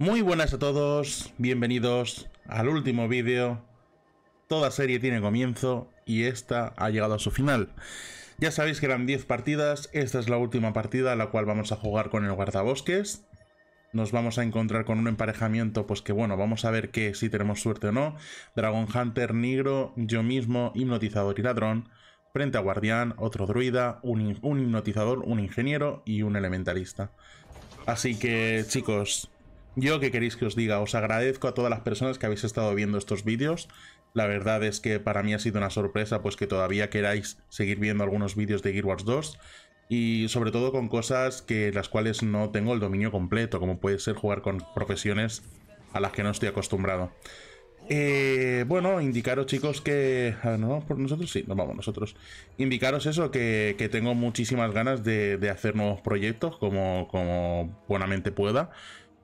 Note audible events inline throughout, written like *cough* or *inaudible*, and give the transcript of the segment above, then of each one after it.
Muy buenas a todos, bienvenidos al último vídeo. Toda serie tiene comienzo y esta ha llegado a su final. Ya sabéis que eran 10 partidas, esta es la última partida la cual vamos a jugar con el guardabosques. Nos vamos a encontrar con un emparejamiento, pues que bueno, vamos a ver que si tenemos suerte o no. Dragon Hunter, Negro, yo mismo, Hipnotizador y Ladrón. Frente a Guardián, otro druida, un, un hipnotizador, un ingeniero y un elementalista. Así que chicos, yo, ¿qué queréis que os diga? Os agradezco a todas las personas que habéis estado viendo estos vídeos. La verdad es que para mí ha sido una sorpresa pues que todavía queráis seguir viendo algunos vídeos de Gear Wars 2 y sobre todo con cosas que las cuales no tengo el dominio completo, como puede ser jugar con profesiones a las que no estoy acostumbrado. Eh, bueno, indicaros chicos que... Ah, ¿No por nosotros? Sí, nos vamos nosotros. Indicaros eso, que, tengo muchísimas ganas de, hacer nuevos proyectos como, como buenamente pueda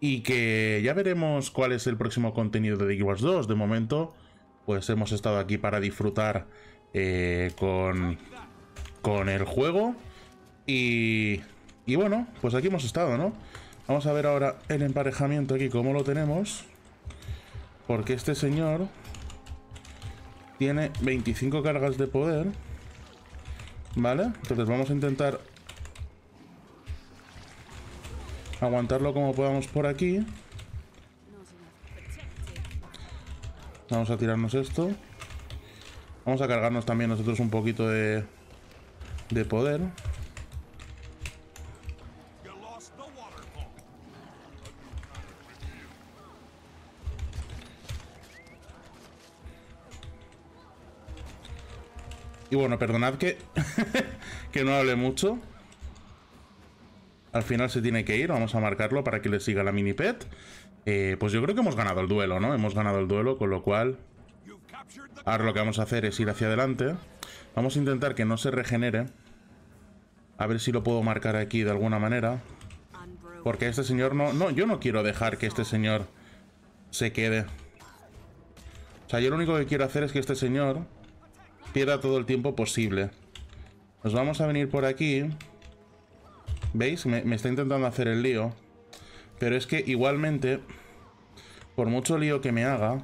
y que ya veremos cuál es el próximo contenido de The 2. De momento, pues hemos estado aquí para disfrutar eh, con, con el juego y, y bueno, pues aquí hemos estado, ¿no? Vamos a ver ahora el emparejamiento aquí, cómo lo tenemos. Porque este señor tiene 25 cargas de poder. ¿Vale? Entonces vamos a intentar Aguantarlo como podamos por aquí. Vamos a tirarnos esto. Vamos a cargarnos también nosotros un poquito de, de poder. Y bueno, perdonad que, *laughs* que no hable mucho. Al final se tiene que ir, vamos a marcarlo para que le siga la mini pet. Eh, pues yo creo que hemos ganado el duelo, ¿no? Hemos ganado el duelo, con lo cual... Ahora lo que vamos a hacer es ir hacia adelante. Vamos a intentar que no se regenere. A ver si lo puedo marcar aquí de alguna manera. Porque este señor no... No, yo no quiero dejar que este señor se quede. O sea, yo lo único que quiero hacer es que este señor pierda todo el tiempo posible. Nos vamos a venir por aquí... ¿Veis? Me, está intentando hacer el lío. Pero es que igualmente, por mucho lío que me haga,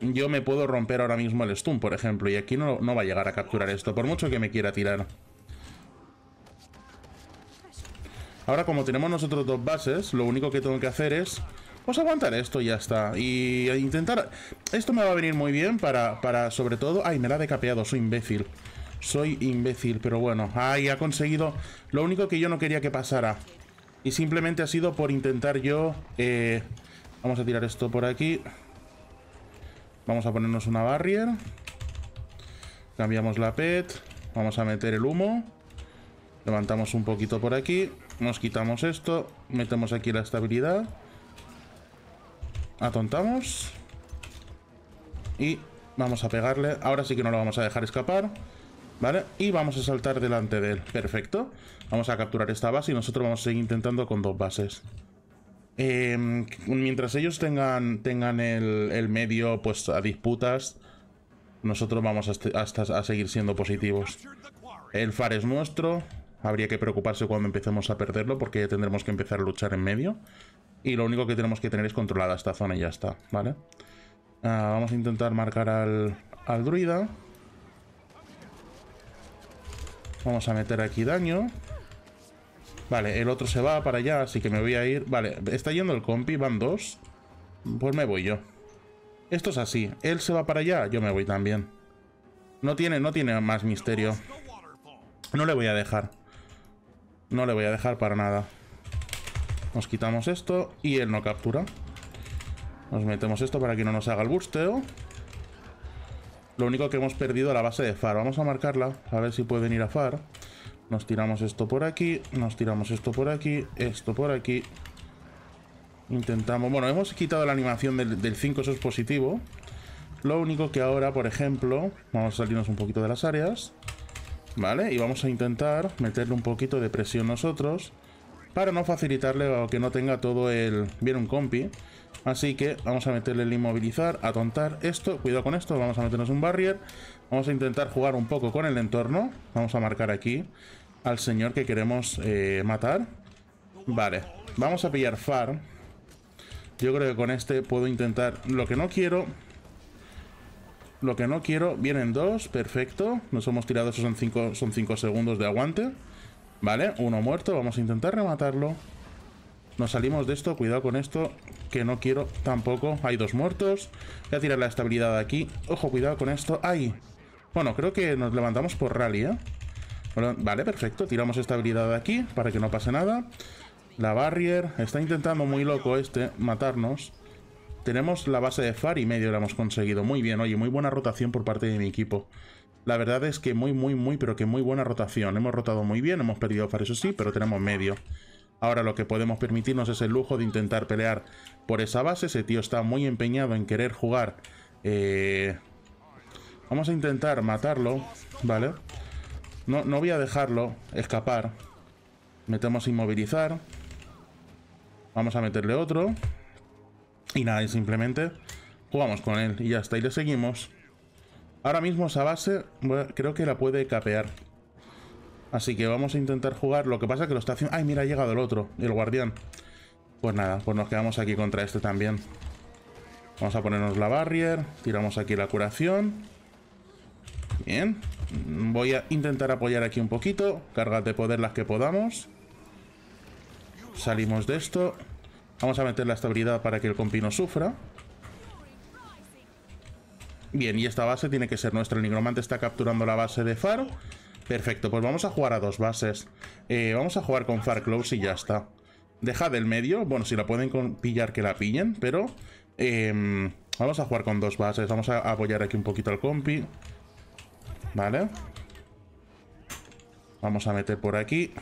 yo me puedo romper ahora mismo el stun, por ejemplo. Y aquí no, no va a llegar a capturar esto, por mucho que me quiera tirar. Ahora, como tenemos nosotros dos bases, lo único que tengo que hacer es... Pues aguantar esto y ya está. Y intentar... Esto me va a venir muy bien para, para sobre todo... Ay, me la ha decapeado, soy imbécil. Soy imbécil, pero bueno. Ahí ha conseguido lo único que yo no quería que pasara. Y simplemente ha sido por intentar yo... Eh, vamos a tirar esto por aquí. Vamos a ponernos una barrier. Cambiamos la pet. Vamos a meter el humo. Levantamos un poquito por aquí. Nos quitamos esto. Metemos aquí la estabilidad. Atontamos. Y vamos a pegarle. Ahora sí que no lo vamos a dejar escapar. ¿Vale? Y vamos a saltar delante de él. Perfecto. Vamos a capturar esta base y nosotros vamos a seguir intentando con dos bases. Em, mientras ellos tengan, tengan el, medio pues a disputas, nosotros vamos a, este, a, seguir siendo positivos. El far es nuestro. Habría que preocuparse cuando empecemos a perderlo porque ya tendremos que empezar a luchar en medio. Y lo único que tenemos que tener es controlada esta zona y ya está, ¿vale? Ah, vamos a intentar marcar al, al druida. Vamos a meter aquí daño. Vale, el otro se va para allá, así que me voy a ir. Vale, está yendo el compi, van dos. Pues me voy yo. Esto es así. Él se va para allá, yo me voy también. No tiene, no tiene más misterio. No le voy a dejar. No le voy a dejar para nada. Nos quitamos esto y él no captura. Nos metemos esto para que no nos haga el busteo. Lo único que hemos perdido la base de far. Vamos a marcarla, a ver si puede venir a far. Nos tiramos esto por aquí, nos tiramos esto por aquí, esto por aquí. Intentamos... Bueno, hemos quitado la animación del, del 5, eso es positivo. Lo único que ahora, por ejemplo, vamos a salirnos un poquito de las áreas. ¿Vale? Y vamos a intentar meterle un poquito de presión nosotros. Para no facilitarle o que no tenga todo el... Viene un compi Así que vamos a meterle el inmovilizar, atontar esto. Cuidado con esto, vamos a meternos un barrier. Vamos a intentar jugar un poco con el entorno. Vamos a marcar aquí al señor que queremos eh, matar. Vale, vamos a pillar far. Yo creo que con este puedo intentar... Lo que no quiero... Lo que no quiero... Vienen dos, perfecto. Nos hemos tirado, esos son cinco, son cinco segundos de aguante. Vale, uno muerto, vamos a intentar rematarlo. Nos salimos de esto, cuidado con esto, que no quiero tampoco. Hay dos muertos. Voy a tirar la estabilidad de aquí. Ojo, cuidado con esto. ¡Ay! Bueno, creo que nos levantamos por rally, ¿eh? vale, perfecto. Tiramos estabilidad de aquí para que no pase nada. La barrier. Está intentando muy loco este matarnos. Tenemos la base de far y medio la hemos conseguido. Muy bien, oye, muy buena rotación por parte de mi equipo. La verdad es que muy, muy, muy, pero que muy buena rotación. Hemos rotado muy bien, hemos perdido far, eso sí, pero tenemos medio. Ahora lo que podemos permitirnos es el lujo de intentar pelear por esa base. Ese tío está muy empeñado en querer jugar. Eh, vamos a intentar matarlo, ¿vale? No, voy a dejarlo escapar. Metemos inmovilizar. Vamos a meterle otro. Y nada, simplemente jugamos con él y ya está. Y le seguimos. Ahora mismo esa base creo que la puede capear. Así que vamos a intentar jugar. Lo que pasa es que lo está haciendo... ¡Ay, mira, ha llegado el otro! El guardián. Pues nada, pues nos quedamos aquí contra este también. Vamos a ponernos la barrier. Tiramos aquí la curación. Bien. Voy a intentar apoyar aquí un poquito. Cargas de poder las que podamos. Salimos de esto. Vamos a meter la estabilidad para que el compi no sufra. Bien, y esta base tiene que ser nuestra. El nigromante está capturando la base de Faro. Perfecto, pues vamos a jugar a dos bases. Eh, vamos a jugar con Far Close y ya está. Deja del medio, bueno, si la pueden pillar que la pillen, pero... Em, vamos a jugar con dos bases, vamos a apoyar aquí un poquito al compi. Vale. Vamos a meter por aquí.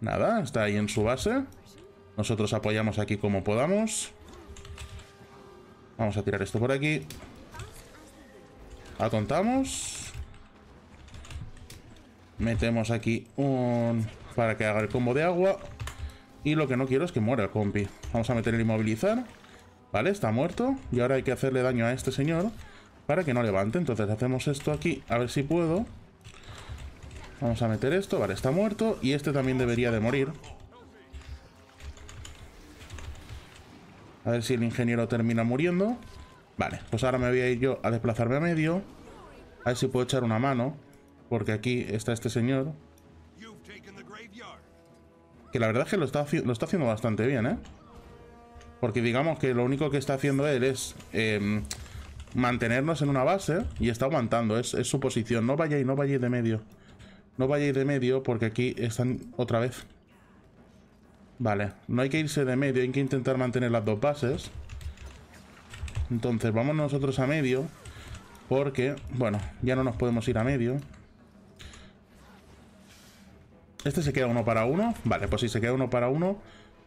Nada, está ahí en su base. Nosotros apoyamos aquí como podamos. Vamos a tirar esto por aquí. Atontamos. Metemos aquí un... Para que haga el combo de agua. Y lo que no quiero es que muera el compi. Vamos a meter el inmovilizar. Vale, está muerto. Y ahora hay que hacerle daño a este señor. Para que no levante. Entonces hacemos esto aquí. A ver si puedo. Vamos a meter esto. Vale, está muerto. Y este también debería de morir. A ver si el ingeniero termina muriendo. Vale, pues ahora me voy a ir yo a desplazarme a medio. A ver si puedo echar una mano. Porque aquí está este señor. Que la verdad es que lo está, haciendo bastante bien, ¿eh? Porque digamos que lo único que está haciendo él es em, mantenernos en una base y está aguantando. Es, su posición. No vaya vayáis, no vayáis de medio. No vayáis de medio porque aquí están otra vez. Vale, no hay que irse de medio, hay que intentar mantener las dos bases. Entonces, vamos nosotros a medio. Porque, bueno, ya no nos podemos ir a medio. ¿Este se queda uno para uno? Vale, pues si se queda uno para uno,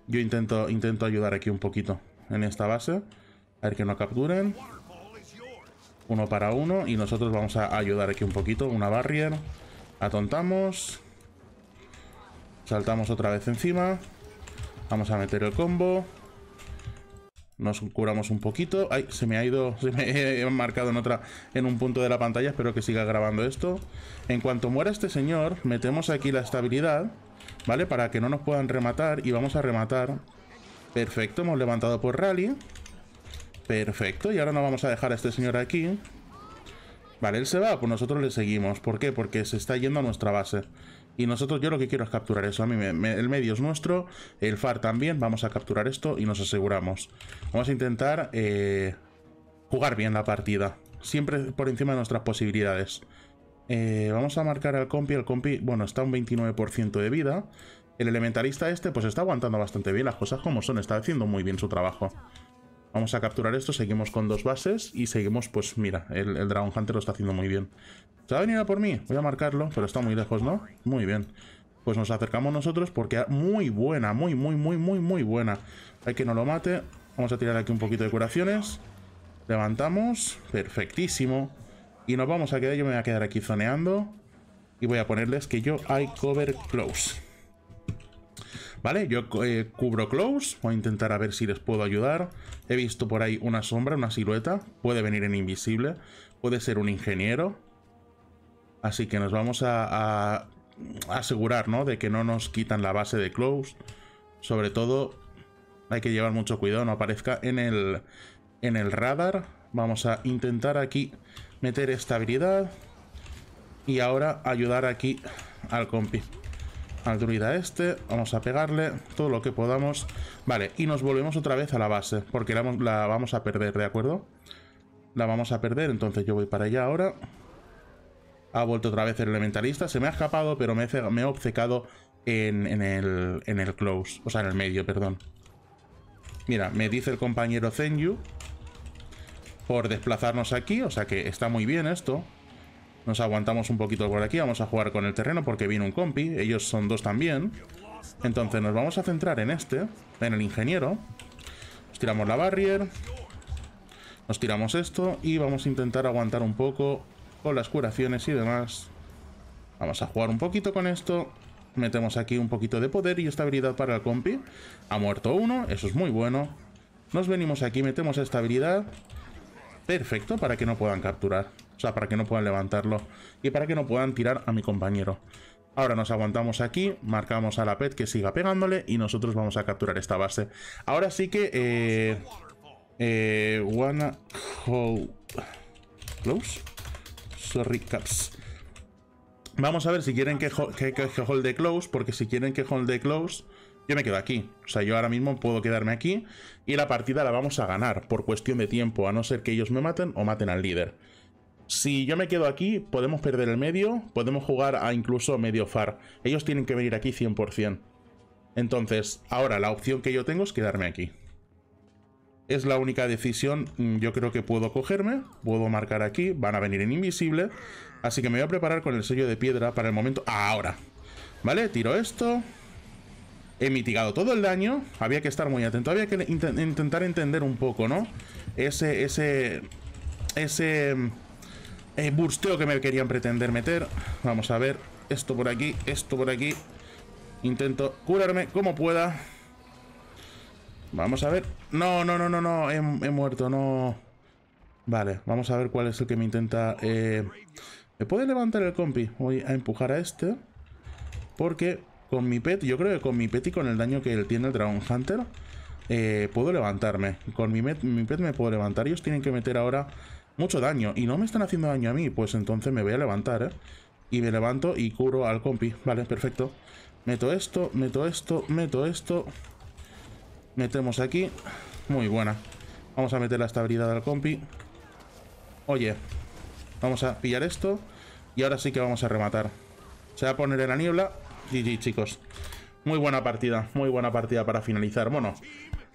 yo intento, intento ayudar aquí un poquito en esta base. A ver que no capturen. Uno para uno. Y nosotros vamos a ayudar aquí un poquito. Una barrier. Atontamos. Saltamos otra vez encima. Vamos a meter el combo. Nos curamos un poquito. Ay, se me ha ido, *laughs* se me ha marcado en otra, en un punto de la pantalla. Espero que siga grabando esto. En cuanto muera este señor, metemos aquí la estabilidad, ¿vale? Para que no nos puedan rematar y vamos a rematar. Perfecto, hemos levantado por rally. Perfecto, y ahora no vamos a dejar a este señor aquí. Vale, él se va, pues nosotros le seguimos. ¿Por qué? Porque se está yendo a nuestra base. Y nosotros, yo lo que quiero es capturar eso. A mí el medio es nuestro, el far también. Vamos a capturar esto y nos aseguramos. Vamos a intentar eh, jugar bien la partida. Siempre por encima de nuestras posibilidades. Eh, vamos a marcar al compi. El compi, bueno, está un 29% de vida. El elementalista este, pues está aguantando bastante bien. Las cosas como son, está haciendo muy bien su trabajo. Vamos a capturar esto, seguimos con dos bases y seguimos, pues mira, el, Dragon Hunter lo está haciendo muy bien. ¿Se va a venir a por mí? Voy a marcarlo, pero está muy lejos, ¿no? Muy bien. Pues nos acercamos nosotros porque muy buena, muy, muy, muy, muy, muy buena. Hay que no lo mate. Vamos a tirar aquí un poquito de curaciones. Levantamos. Perfectísimo. Y nos vamos a quedar, yo me voy a quedar aquí zoneando. Y voy a ponerles que yo hay cover close. Vale, yo eh, cubro close, voy a intentar a ver si les puedo ayudar. He visto por ahí una sombra, una silueta, puede venir en invisible, puede ser un ingeniero. Así que nos vamos a, a asegurar, ¿no? De que no nos quitan la base de close. Sobre todo, hay que llevar mucho cuidado, no aparezca en el, en el radar. Vamos a intentar aquí meter esta habilidad. Y ahora ayudar aquí al compi al este, vamos a pegarle todo lo que podamos. Vale, y nos volvemos otra vez a la base, porque la, vamos a perder, ¿de acuerdo? La vamos a perder, entonces yo voy para allá ahora. Ha vuelto otra vez el elementalista, se me ha escapado, pero me he, me obcecado en, el, en el close, o sea, en el medio, perdón. Mira, me dice el compañero Zenyu por desplazarnos aquí, o sea que está muy bien esto. Nos aguantamos un poquito por aquí, vamos a jugar con el terreno porque viene un compi, ellos son dos también. Entonces nos vamos a centrar en este, en el ingeniero. Nos tiramos la barrier, nos tiramos esto y vamos a intentar aguantar un poco con las curaciones y demás. Vamos a jugar un poquito con esto. Metemos aquí un poquito de poder y estabilidad para el compi. Ha muerto uno, eso es muy bueno. Nos venimos aquí, metemos estabilidad. Perfecto, para que no puedan capturar. O sea, para que no puedan levantarlo y para que no puedan tirar a mi compañero. Ahora nos aguantamos aquí, marcamos a la PET que siga pegándole y nosotros vamos a capturar esta base. Ahora sí que... Eh, eh hold... Close? Sorry, caps. Vamos a ver si quieren que, hold, hold close, porque si quieren que hold the close, yo me quedo aquí. O sea, yo ahora mismo puedo quedarme aquí y la partida la vamos a ganar por cuestión de tiempo, a no ser que ellos me maten o maten al líder. Si yo me quedo aquí, podemos perder el medio, podemos jugar a incluso medio far. Ellos tienen que venir aquí 100%. Entonces, ahora la opción que yo tengo es quedarme aquí. Es la única decisión, mm, yo creo que puedo cogerme, puedo marcar aquí, van a venir en invisible, así que me voy a preparar con el sello de piedra para el momento... ¡Ahora! ¿Vale? Tiro esto, he mitigado todo el daño, había que estar muy atento, había que intentar entender un poco, ¿no? Ese, ese, ese eh, busteo que me querían pretender meter. Vamos a ver. Esto por aquí, esto por aquí. Intento curarme como pueda. Vamos a ver. No, no, no, no, no. He, muerto, no. Vale, vamos a ver cuál es el que me intenta... Eh, ¿Me puede levantar el compi? Voy a empujar a este. Porque con mi pet, yo creo que con mi pet y con el daño que tiene el Dragon Hunter, eh, puedo levantarme. Con mi, mi pet me puedo levantar. Ellos tienen que meter ahora mucho daño y no me están haciendo daño a mí, pues entonces me voy a levantar, ¿eh? Y me levanto y curo al compi. Vale, perfecto. Meto esto, meto esto, meto esto. Metemos aquí. Muy buena. Vamos a meter la estabilidad al compi. Oye, vamos a pillar esto. Y ahora sí que vamos a rematar. Se va a poner en la niebla. GG, chicos. Muy buena partida, muy buena partida para finalizar. Mono.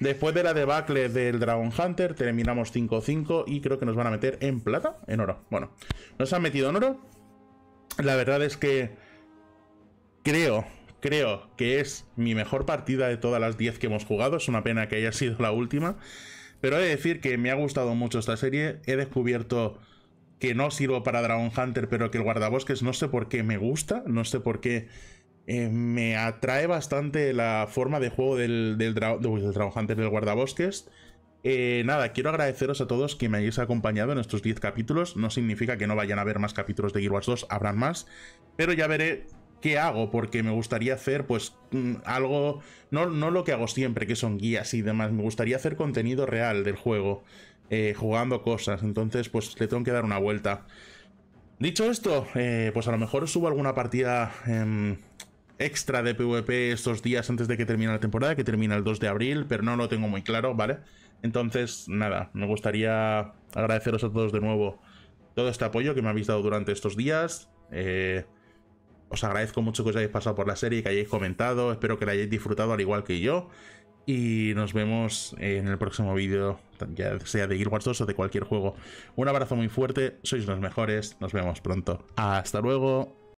Después de la debacle del Dragon Hunter, terminamos 5-5 y creo que nos van a meter en plata, en oro. Bueno, nos han metido en oro. La verdad es que creo, creo que es mi mejor partida de todas las 10 que hemos jugado. Es una pena que haya sido la última. Pero he de decir que me ha gustado mucho esta serie. He descubierto que no sirvo para Dragon Hunter, pero que el guardabosques no sé por qué me gusta. No sé por qué eh, me atrae bastante la forma de juego del, del, pues, del Guardabosques. Eh, nada, quiero agradeceros a todos que me hayáis acompañado en estos 10 capítulos. No significa que no vayan a haber más capítulos de Guild Wars 2, habrán más. Pero ya veré qué hago, porque me gustaría hacer pues mm, algo... No, no lo que hago siempre, que son guías y demás. Me gustaría hacer contenido real del juego, eh, jugando cosas. Entonces pues le tengo que dar una vuelta. Dicho esto, pues a lo mejor subo alguna partida em, extra de PvP estos días antes de que termine la temporada, que termina el 2 de abril, pero no lo tengo muy claro, ¿vale? Entonces, nada, me gustaría agradeceros a todos de nuevo todo este apoyo que me habéis dado durante estos días. Eh, os agradezco mucho que os hayáis pasado por la serie, que hayáis comentado, espero que la hayáis disfrutado al igual que yo. Y nos vemos en el próximo vídeo, ya sea de Guild Wars 2 o de cualquier juego. Un abrazo muy fuerte, sois los mejores, nos vemos pronto. Hasta luego.